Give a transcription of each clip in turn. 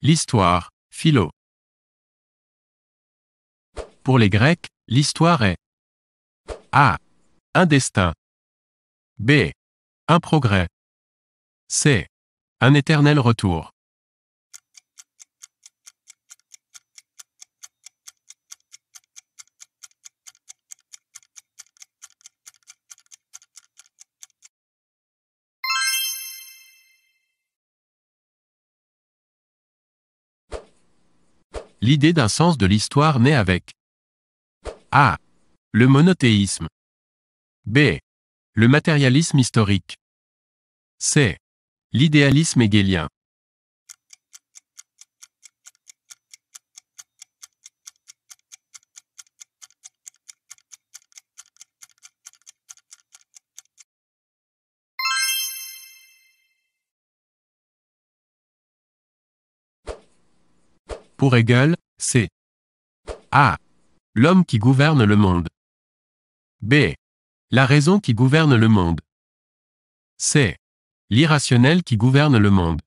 L'histoire, philo. Pour les Grecs, l'histoire est A. Un destin. B. Un progrès. C. Un éternel retour. l'idée d'un sens de l'histoire naît avec A. Le monothéisme. B. Le matérialisme historique. C. L'idéalisme hégélien Pour Hegel, c'est A. L'homme qui gouverne le monde. B. La raison qui gouverne le monde. C. L'irrationnel qui gouverne le monde.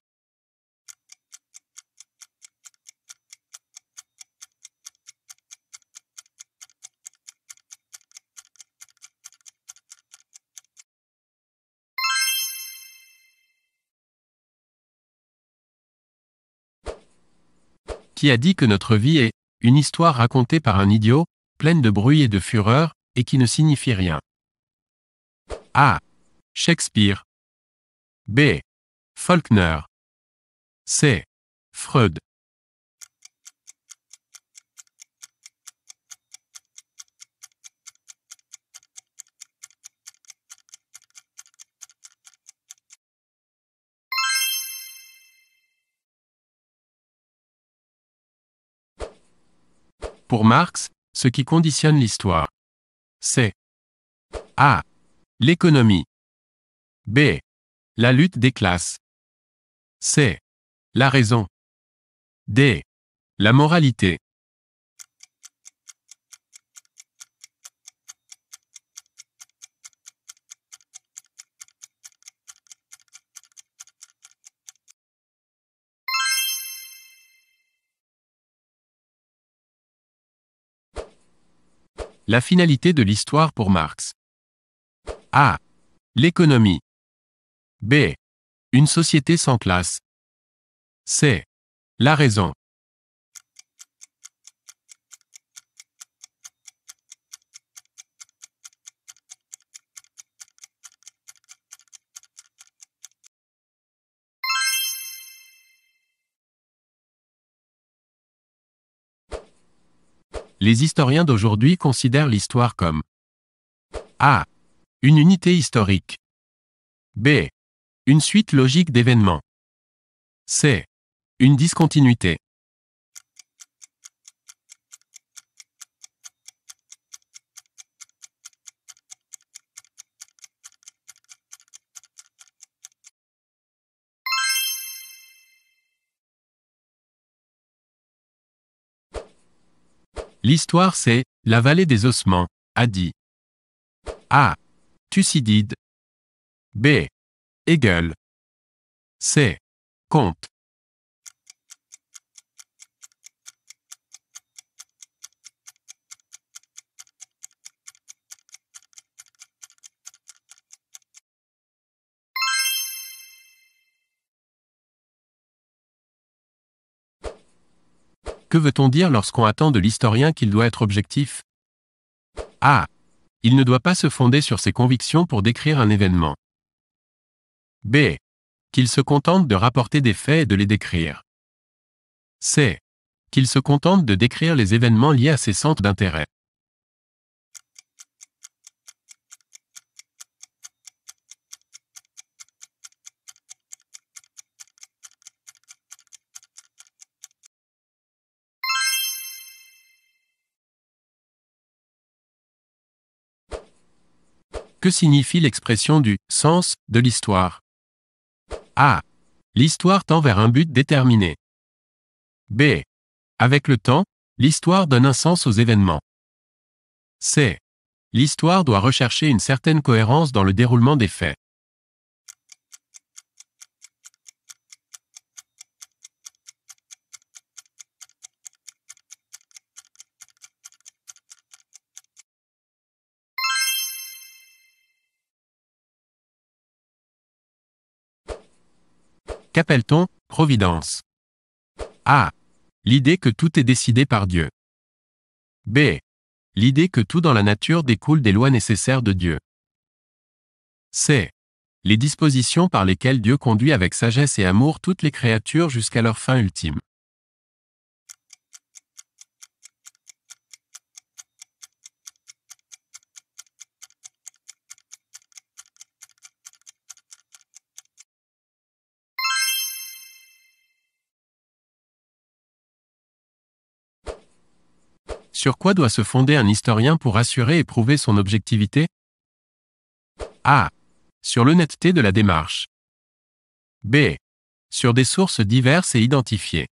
qui a dit que notre vie est une histoire racontée par un idiot, pleine de bruit et de fureur, et qui ne signifie rien. A. Shakespeare. B. Faulkner. C. Freud. Pour Marx, ce qui conditionne l'histoire, c'est A. L'économie. B. La lutte des classes. C. La raison. D. La moralité. La finalité de l'histoire pour Marx. A. L'économie. B. Une société sans classe. C. La raison. les historiens d'aujourd'hui considèrent l'histoire comme A. Une unité historique. B. Une suite logique d'événements. C. Une discontinuité. L'histoire c'est la vallée des ossements, a dit A. Thucydide B. Hegel C. Comte Que veut-on dire lorsqu'on attend de l'historien qu'il doit être objectif A. Ah Il ne doit pas se fonder sur ses convictions pour décrire un événement. B. Qu'il se contente de rapporter des faits et de les décrire. C. Qu'il se contente de décrire les événements liés à ses centres d'intérêt. Que signifie l'expression du sens de l'histoire A. L'histoire tend vers un but déterminé. B. Avec le temps, l'histoire donne un sens aux événements. C. L'histoire doit rechercher une certaine cohérence dans le déroulement des faits. Qu'appelle-t-on providence A. L'idée que tout est décidé par Dieu. B. L'idée que tout dans la nature découle des lois nécessaires de Dieu. C. Les dispositions par lesquelles Dieu conduit avec sagesse et amour toutes les créatures jusqu'à leur fin ultime. Sur quoi doit se fonder un historien pour assurer et prouver son objectivité A. Sur l'honnêteté de la démarche. B. Sur des sources diverses et identifiées.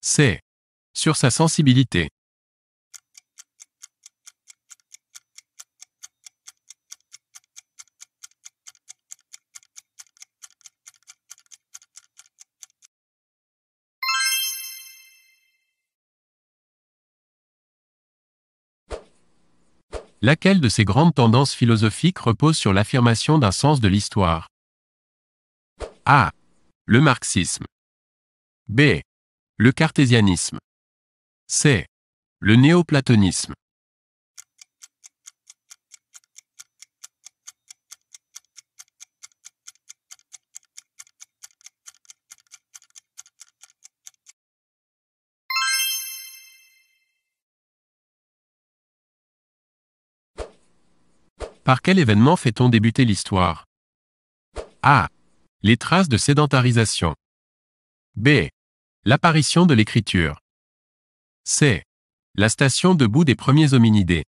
C. Sur sa sensibilité. Laquelle de ces grandes tendances philosophiques repose sur l'affirmation d'un sens de l'histoire A. Le marxisme. B. Le cartésianisme. C. Le néoplatonisme. Par quel événement fait-on débuter l'histoire A. Les traces de sédentarisation. B. L'apparition de l'écriture. C. La station debout des premiers hominidés.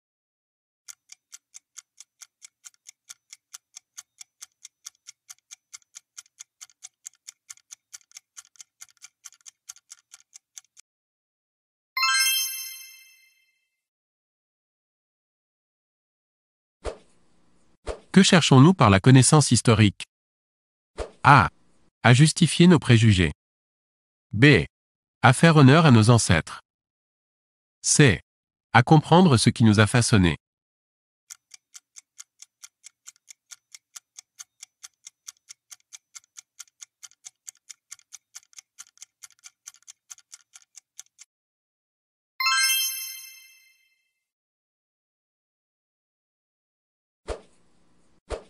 Que cherchons-nous par la connaissance historique A. À justifier nos préjugés. B. À faire honneur à nos ancêtres. C. À comprendre ce qui nous a façonnés.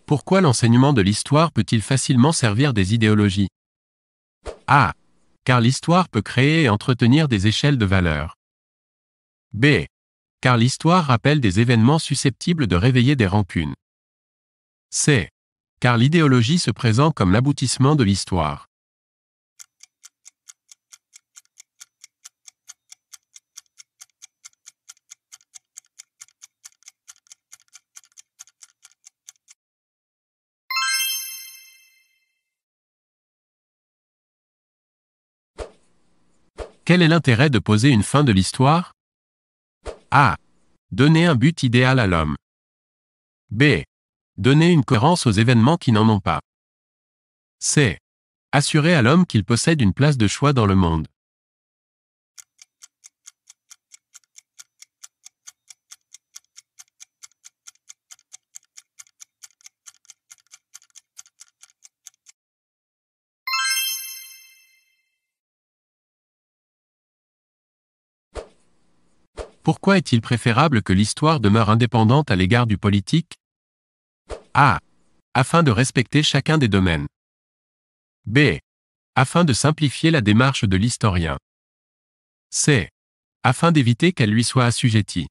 Pourquoi l'enseignement de l'histoire peut-il facilement servir des idéologies A. Car l'histoire peut créer et entretenir des échelles de valeurs. B. Car l'histoire rappelle des événements susceptibles de réveiller des rancunes. C. Car l'idéologie se présente comme l'aboutissement de l'histoire. Quel est l'intérêt de poser une fin de l'histoire A. Donner un but idéal à l'homme. B. Donner une cohérence aux événements qui n'en ont pas. C. Assurer à l'homme qu'il possède une place de choix dans le monde. Pourquoi est-il préférable que l'histoire demeure indépendante à l'égard du politique A. Afin de respecter chacun des domaines. B. Afin de simplifier la démarche de l'historien. C. Afin d'éviter qu'elle lui soit assujettie.